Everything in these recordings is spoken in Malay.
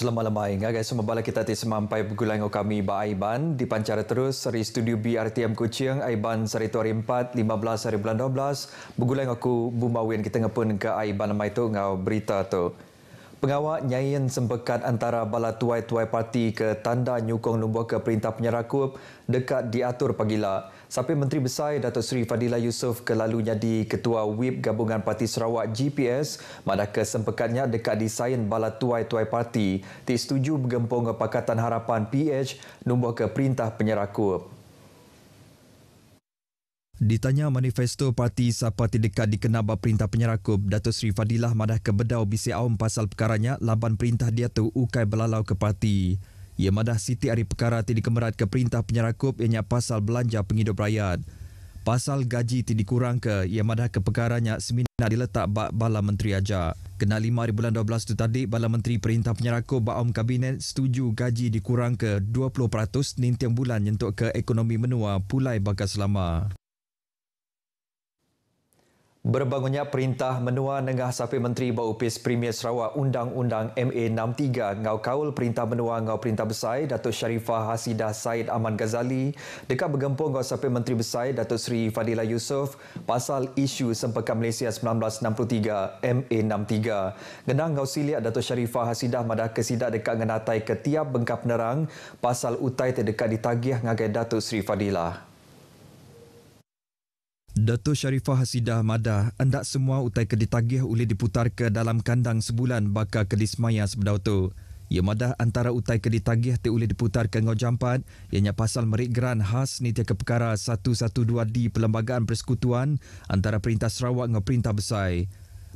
Selamat lembai. Ngah guys, semua bala kita tiba sampai pegulang kami ba Aiban di pancara terus dari studio BRTM Kuching Aiban sari tu hari 4 15 hari bulan 12. Begulang aku Bumawin kita ngepun ke Aiban mai itu ngau berita tu. Pengawal nyaiin sempekat antara bala tuai-tuai parti ke tanda nyukong nombor ke Perintah Penyerakup dekat diatur pagila. Sampai Menteri Besar Datuk Seri Fadila Yusof kelalu jadi Ketua WIP Gabungan Parti Sarawak GPS mana ke dekat disain bala tuai-tuai parti. Tidak setuju bergempung Pakatan Harapan PH nombor ke Perintah Penyerakup. Ditanya manifesto parti siapa tidak dikenal perintah penyerakup, Datuk Seri Fadilah madah ke bedau bisi awam pasal perkaranya laban perintah dia tu ukai belalau ke parti. Ia madah Siti Ari Perkara tidak kemerat ke perintah penyerakup ianya pasal belanja penghidup rakyat. Pasal gaji tidak kurang ke, ia madah ke perkaranya semina diletak bak bala menteri aja. Kena lima hari bulan 12 tu tadi, bala menteri perintah penyerakup bak om kabinet setuju gaji dikurang ke 20% nintiang bulan untuk ke ekonomi menua pulai bakal selama. Berbangunnya perintah menua Nengah Sapi Menteri Baupis Premier Sarawak Undang-Undang MA63 Ngau Kaul Perintah Menua Ngau Perintah Besai Datuk Sharifah Hasidah Said Aman Ghazali dekat bergempur Ngau Sapi Menteri Besai Datuk Seri Fadila Yusof pasal isu sempekan Malaysia 1963 MA63 Genang Ngau Siliak Datuk Sharifah Hasidah madah kesidak dekat Ngenatai Ketiap Bengkap Nerang pasal utai terdekat ditagih ngagai Datuk Seri Fadila. Dato' Sharifah Hasidah Madah, hendak semua utai keditagih oleh diputar ke dalam kandang sebulan bakal kedismaya sebedau tu. Ia ya, madah antara utai keditagih ti oleh diputar ke ngau jampat, ianya pasal merik geran khas ni tiaka perkara 112D Perlembagaan Persekutuan antara Perintah Sarawak ngau Perintah Besai.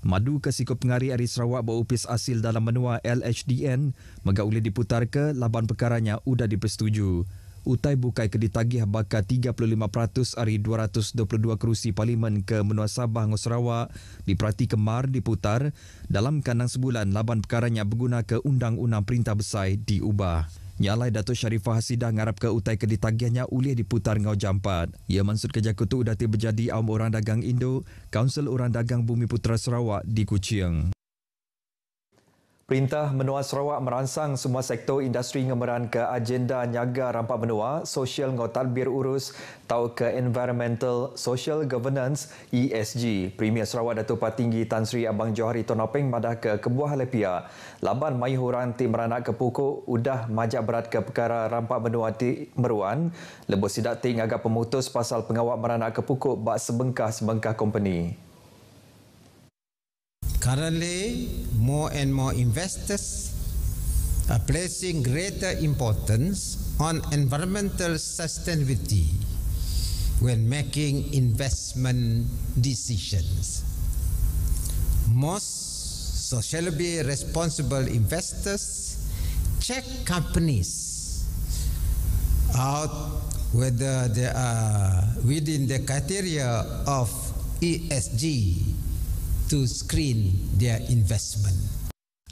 Madu ke sikup pengari dari Sarawak berupis asil dalam menua LHDN, maka oleh diputar ke laban perkaranya sudah dipersetujui. Utai Bukai Kedi Tagih bakal 35% dari 222 kerusi Parlimen ke Menua Sabah Ngos Sarawak diperhati kemar diputar dalam kandang sebulan laban perkaranya berguna ke Undang-Undang Perintah Besar diubah. Nyalai Datuk Sharifah Hasidah ngarap ke utai kedi tagihnya boleh diputar ngau jampat. Ia mansud kerja kutu udah berjadi awam orang dagang Indo, Kaunsel Orang Dagang Bumi Putera Sarawak di Kuching. Perintah Menua Sarawak merangsang semua sektor industri ngemeran ke agenda nyaga rampak menua, sosial ngotalbir urus tau ke Environmental Social Governance ESG. Premier Sarawak Datuk Patinggi Tan Sri Abang Johari Tonopeng madah ke Kebuah Lepia. Laban mayuh orang ti meranak ke pokok udah majak berat ke perkara rampak menua ti meruan. Lebus sidak ting agak pemutus pasal pengawak meranak ke pokok bak sebengkah-sebengkah company. Currently, more and more investors are placing greater importance on environmental sustainability when making investment decisions. Most socially responsible investors check companies out whether they are within the criteria of ESG to screen their investment.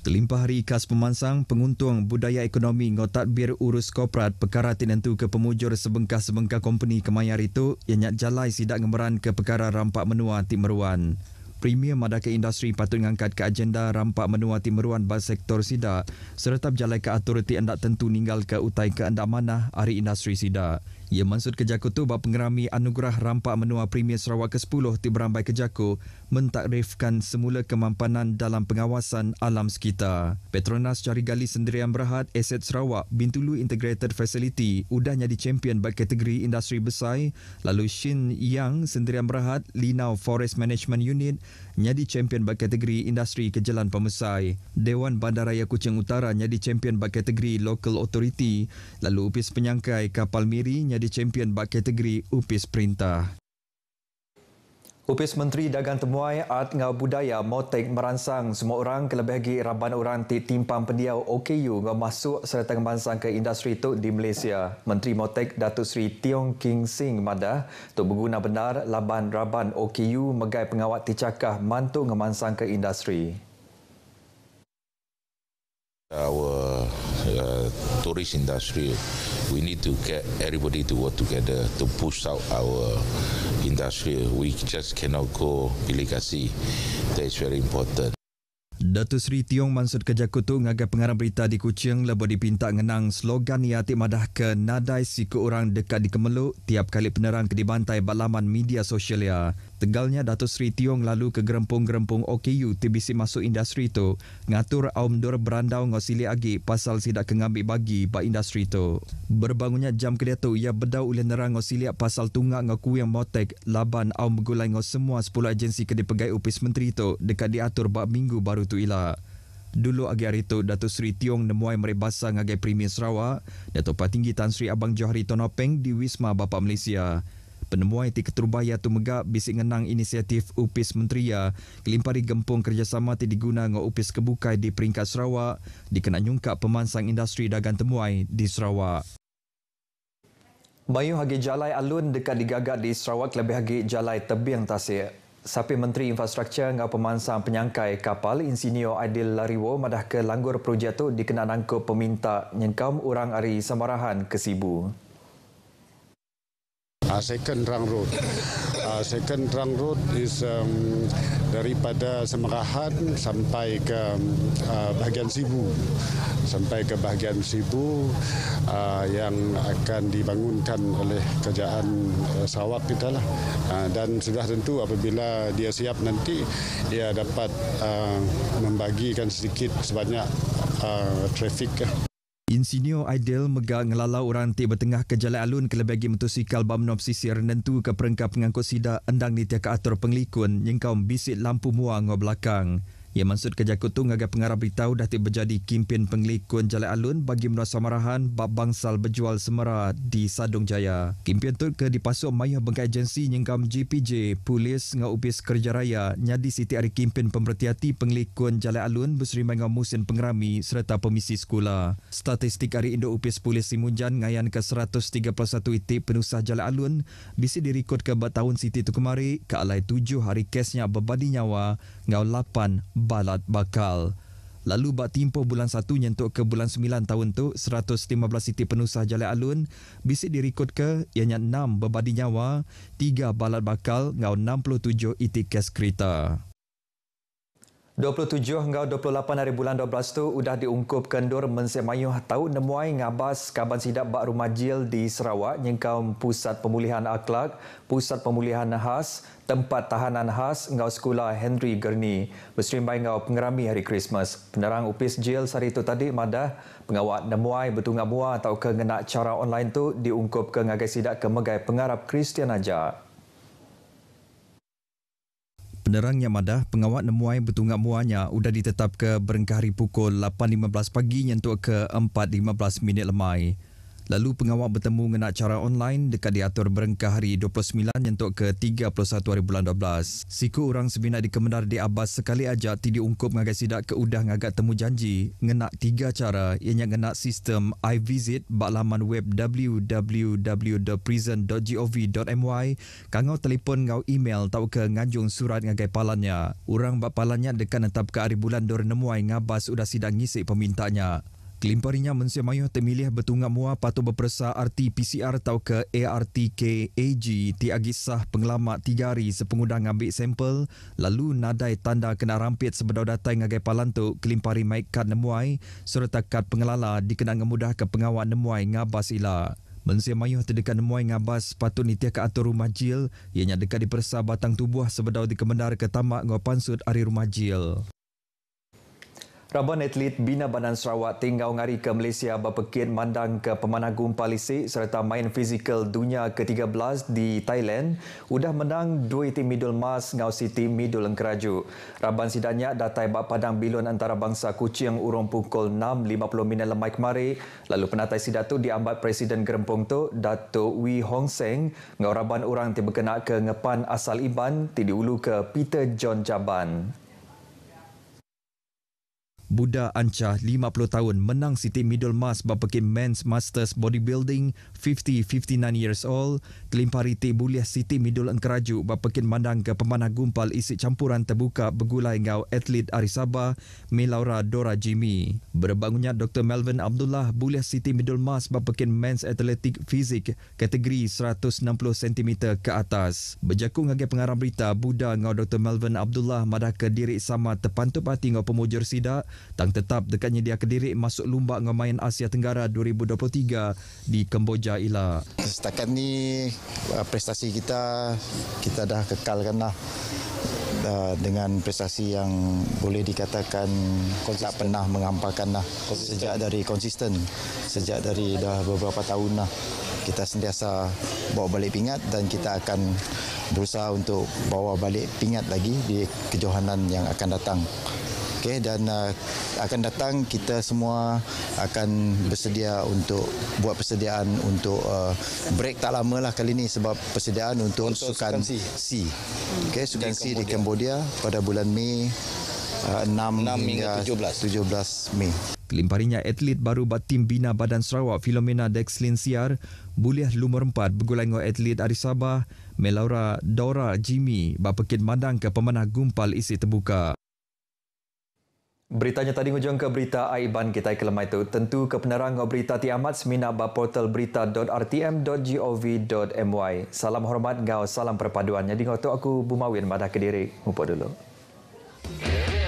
Kelimpah hari ikas pemansang, penguntung budaya ekonomi ngotak bir urus koprat perkara tinentu ke pemujur sebengkah-sebengkah company kemayar itu yang nyat jalai sidak ngemeran ke perkara rampak menua timeruan. Premium ada ke industri patut mengangkat ke agenda rampak menua timeruan bas sektor sidak serta berjalan ke aturiti anda tentu ninggal ke utai ke anda mana hari industri sidak. Ia maksud Kejaku tu bahawa pengerami anugerah rampak menua Premier Sarawak ke-10 di Berambai Kejaku mentakrifkan semula kemampanan dalam pengawasan alam sekitar. Petronas Cari Gali Sendirian Berhad Aset Sarawak Bintulu Integrated Facility udahnya di champion bagi kategori industri besar lalu Shin Yang Sendirian Berhad Linau Forest Management Unit nyadi champion bak kategori industri kejalan pemesai. Dewan Bandaraya Kuching Utara nyadi champion bak kategori local authority. Lalu upis penyangkai kapal miri nyadi champion bak kategori upis perintah. Upis Menteri Dagang Temuai Art Ngau Budaya Motek merangsang semua orang kelebih lagi raban orang ti timpang pendiau OKU ngau masuk serta merangsang ke industri itu di Malaysia. Menteri Motek Datuk Seri Tiong King Sing mada untuk berguna benar laban raban OKU megai pengawat ti cakah mantu ngau ke industri. Our tourist industry. We need to get everybody to work together to push out our industry. We just cannot go bilikasi. That is very important. Datu Seri Tiong Mansur Kerja Kutu ngaga pengarang berita di Kucing lebih dipinta mengenang slogan ia tip madah ke nadai siku orang dekat di Kemeluk tiap kali penerang ke dibantai balaman media sosial ia tegalnya Dato Sri Tiong lalu ke gerempung-gerempung OKU TBC masuk industri itu, ngatur Aum Dor berandau ngosili lagi pasal sidak kengambil bagi ba industri itu. Berbangunnya jam kedia tu ia bedau oleh nerang ngosili pasal tungak ngaku yang motek laban Aum begulai ngos semua 10 agensi kedai pegai upis menteri itu dekat diatur bak minggu baru tu ila. Dulu agi hari itu, Datuk Seri Tiong nemuai merebasa ngagai Premier Sarawak, Datuk Patinggi Tan Sri Abang Johari Tonopeng di Wisma Bapak Malaysia. Penemuan itik terubaya tu megap bisik ngenang inisiatif UPIS Menteria kelimpari gempung kerjasama ti diguna ngau UPIS kebukai di peringkat Sarawak dikena nyungkap pemansang industri dagang temuai di Sarawak. Bayu hagi jalai alun dekat digagak di Sarawak lebih hagi jalai tebing tasik. Sapi Menteri Infrastruktur ngau pemansang penyangkai kapal Insinio Aidil Lariwo madah ke langgur projek itu dikena nangkup peminta nyengkam orang ari samarahan ke Sibu uh, second trunk road. Uh, second trunk road is um, daripada Semerahan sampai ke uh, bahagian Sibu. Sampai ke bahagian Sibu uh, yang akan dibangunkan oleh kerajaan uh, Sarawak kita lah. Uh, dan sudah tentu apabila dia siap nanti dia dapat uh, membagikan sedikit sebanyak uh, trafik. Lah. Insinyur Aidil megak ngelala orang ti bertengah ke jalan alun ke lebih motosikal bamnob sisir nentu ke perengkap pengangkut sida endang ni tiaka atur penglikun nyengkau bisit lampu muang ngau belakang. Ia maksud kerja kutung agar pengarah beritahu dah terjadi kimpin pengelikun Jalai Alun bagi menua marahan bab bangsal berjual semera di Sadung Jaya. Kimpin tu ke dipasuk mayuh bengkai agensi nyengkam GPJ, polis dengan upis kerja raya nyadi siti hari kimpin pemerhatiati pengelikun Jalai Alun berserima dengan musim pengerami serta pemisi sekolah. Statistik hari induk upis polis Simunjan ngayan ke 131 itik penusah Jalai Alun bisa direkod ke bat tahun siti itu kemari ke alai tujuh hari kesnya berbadi nyawa ngau lapan balat bakal. Lalu bak timpo bulan 1 nyentuk ke bulan sembilan tahun tu 115 siti penusah jalan alun bisik direkod ke ianya enam berbadi nyawa tiga balat bakal ngau 67 itik kes kereta. 27 hingga 28 hari bulan 12 itu sudah diungkup kendur mensemayuh tahu nemuai ngabas kaban sidap bak rumah jil di Sarawak nyengkau pusat pemulihan akhlak, pusat pemulihan khas, tempat tahanan khas ngau sekolah Henry Gurney. Berserimbai ngau pengerami hari Christmas. Penerang upis jil sehari itu tadi madah pengawat nemuai betunga buah atau kengenak cara online tu diungkup ke ngagai sidak ke megai pengarap Kristian Ajak penerang yang madah pengawat nemuai bertunggak muanya sudah ditetap ke berengkari pukul 8.15 pagi nyentuk ke 4.15 minit lemai. Lalu pengawal bertemu dengan acara online dekat diatur berengkah hari 29 untuk ke 31 hari bulan 12. Siku orang sebina di Kemenar di Abbas sekali aja ti diungkup ngagak sidak ke udah ngagak temu janji ngenak tiga cara ianya ngenak sistem i visit bak laman web www.prison.gov.my kangau telefon ngau email tau ke nganjung surat ngagai palannya. Orang bak palannya dekat tetap ke hari bulan dor nemuai ngabas udah sidang ngisik pemintanya. Kelimparinya Mensia Mayuh termilih bertunggak mua patut berperasa RT-PCR atau ke ARTK-AG ti agisah pengelamat tiga hari sepengudang ambil sampel lalu nadai tanda kena rampit sebedau datang agai palantuk kelimpari maik kad nemuai serta kad pengelala dikenang ngemudah ke pengawal nemuai ngabas ila. Mensia Mayuh terdekat nemuai ngabas patut nitia ke atur rumah jil ianya dekat diperasa batang tubuh sebedau dikemendar ke tamak ngopansut ari rumah jil. Raban atlet Bina banan Sarawak tinggau ngari ke Malaysia berpekit mandang ke Pemanagung Palisik serta main fizikal dunia ke-13 di Thailand sudah menang dua tim medal emas ngau si tim medal engkeraju. Raban sidanya datai bak padang bilun antara bangsa Kuching urung pukul 6.50 minit lemai kemari lalu penatai sidatu diambat Presiden Gerempong tu Datuk Wee Hong Seng ngau raban orang tiba kena ke ngepan asal Iban tidi ulu ke Peter John Jaban. Buddha Anca 50 tahun menang Siti Middle Mass berpakai Men's Masters Bodybuilding 50-59 years old. Kelimpari Ti Buliah Siti Middle Engkeraju berpakai mandang ke pemanah gumpal isi campuran terbuka bergulai ngau atlet Arisaba Melaura Dora Jimmy. Berbangunnya Dr. Melvin Abdullah Buliah Siti Middle Mass berpakai Men's Athletic Physique kategori 160 cm ke atas. Berjaku ngagai pengarah berita Buddha ngau Dr. Melvin Abdullah madah ke diri sama terpantup hati ngau pemujur sidak Tang tetap dekatnya dia kediri masuk lumba ngamain Asia Tenggara 2023 di Kemboja Ila. Setakat ni uh, prestasi kita kita dah kekalkan lah uh, dengan prestasi yang boleh dikatakan tak pernah mengampakan lah sejak dari konsisten sejak dari dah beberapa tahun lah kita sentiasa bawa balik pingat dan kita akan berusaha untuk bawa balik pingat lagi di kejohanan yang akan datang okay, dan uh, akan datang kita semua akan bersedia untuk buat persediaan untuk uh, break tak lama lah kali ini sebab persediaan untuk, untuk sukan, sukan C, C. Okay, sukan di C di Cambodia pada bulan Mei uh, 6, hingga 17. 17 Mei. Kelimparinya atlet baru batim Bina Badan Sarawak Filomena Dexlin Siar, lumer Lumur Empat bergulangan atlet Ari Sabah, Melaura Dora Jimmy berpekit Madang ke pemenang gumpal isi terbuka. Beritanya tadi hujung ke berita Aiban kita kelemah itu. Tentu kebenaran berita ti semina ba portal berita.rtm.gov.my. Salam hormat ngau salam perpaduan. Jadi ngau tu aku Bumawin madah kediri. Mumpa dulu. Yeah.